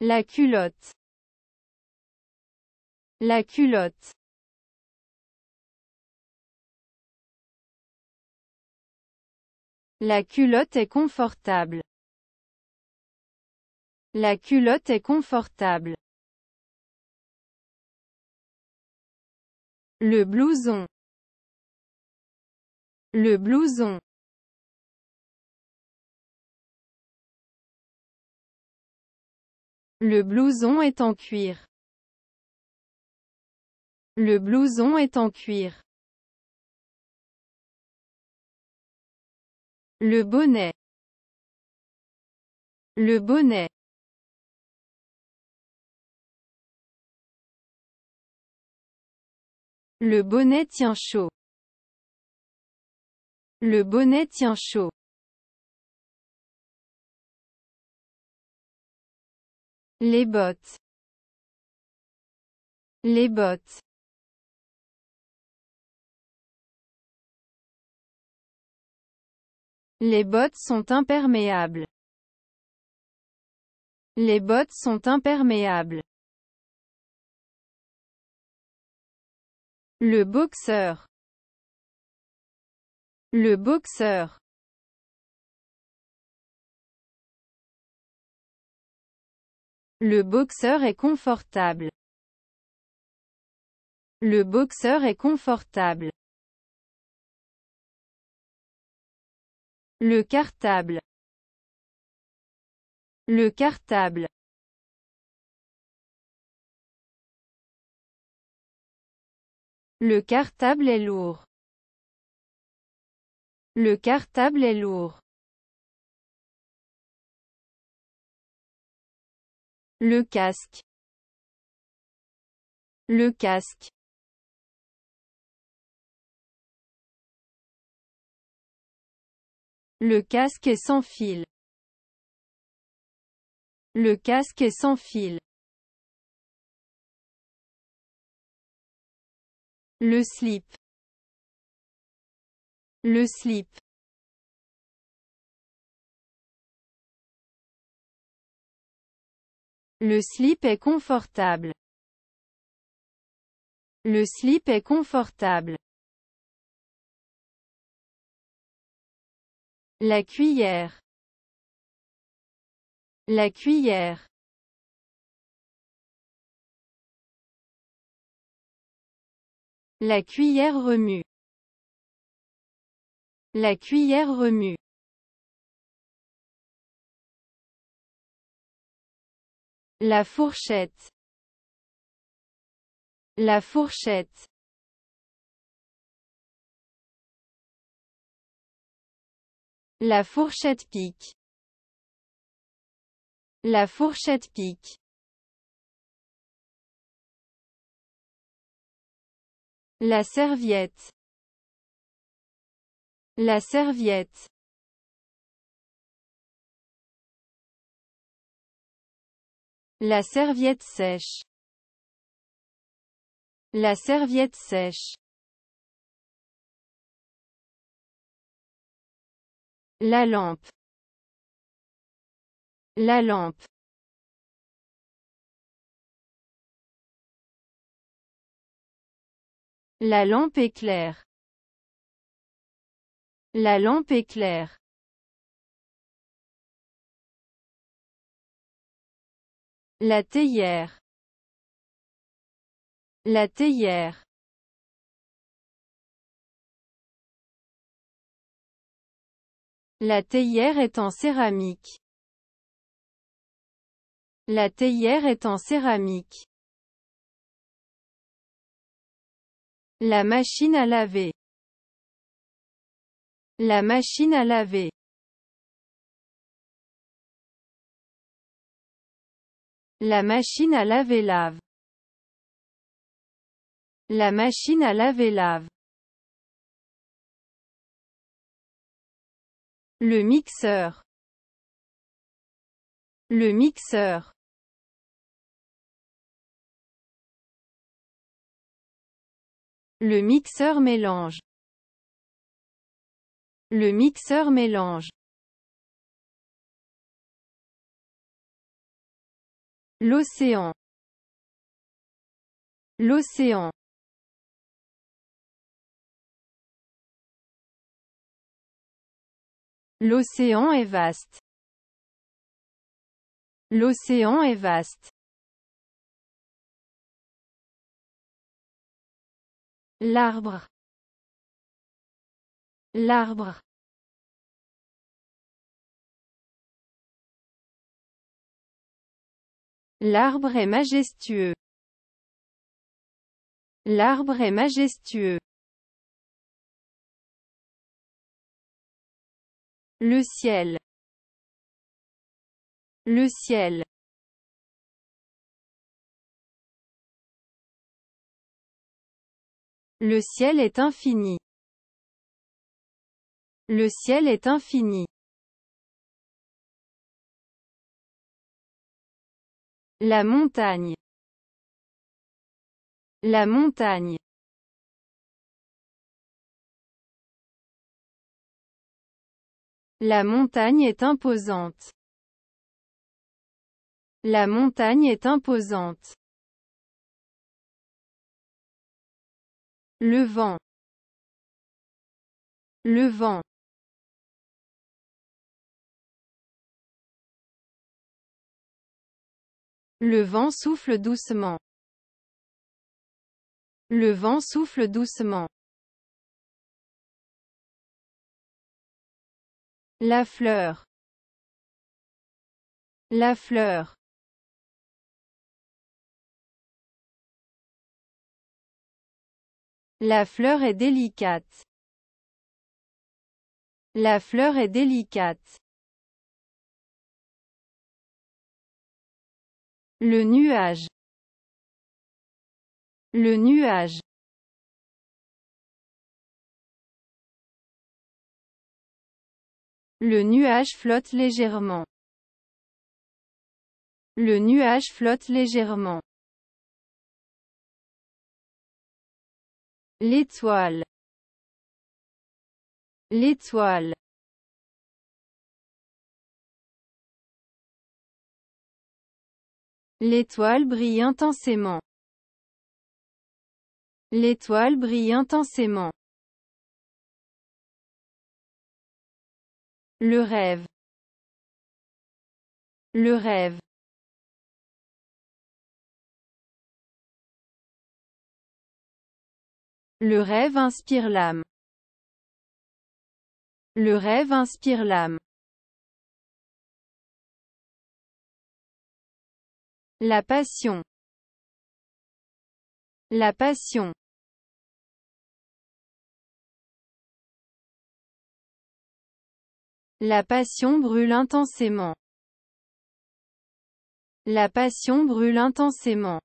La culotte. La culotte. La culotte est confortable. La culotte est confortable. Le blouson. Le blouson. Le blouson est en cuir. Le blouson est en cuir. Le bonnet. Le bonnet. Le bonnet tient chaud. Le bonnet tient chaud. Les bottes. Les bottes. Les bottes sont imperméables. Les bottes sont imperméables. Le boxeur. Le boxeur. Le boxeur est confortable. Le boxeur est confortable. Le cartable. Le cartable. Le cartable est lourd. Le cartable est lourd. Le casque. Le casque. Le casque est sans fil. Le casque est sans fil. Le slip. Le slip. Le slip est confortable. Le slip est confortable. La cuillère. La cuillère. La cuillère remue. La cuillère remue. La fourchette. La fourchette. La fourchette pique. La fourchette pique. La serviette. La serviette. La serviette sèche. La serviette sèche. La lampe. La lampe. La lampe éclaire. La lampe éclaire. La théière. La théière. La théière est en céramique. La théière est en céramique. La machine à laver. La machine à laver. La machine à laver lave. La machine à laver lave. Le mixeur. Le mixeur. Le mixeur mélange. Le mixeur mélange. L'océan. L'océan. L'océan est vaste. L'océan est vaste. L'arbre. L'arbre. L'arbre est majestueux. L'arbre est majestueux. Le ciel. Le ciel. Le ciel est infini. Le ciel est infini. La montagne. La montagne. La montagne est imposante. La montagne est imposante. Le vent. Le vent. Le vent souffle doucement. Le vent souffle doucement. La fleur. La fleur. La fleur est délicate. La fleur est délicate. Le nuage. Le nuage. Le nuage flotte légèrement. Le nuage flotte légèrement. L'étoile. L'étoile. L'étoile brille intensément. L'étoile brille intensément. Le rêve. Le rêve. Le rêve inspire l'âme. Le rêve inspire l'âme. La passion. La passion. La passion brûle intensément. La passion brûle intensément.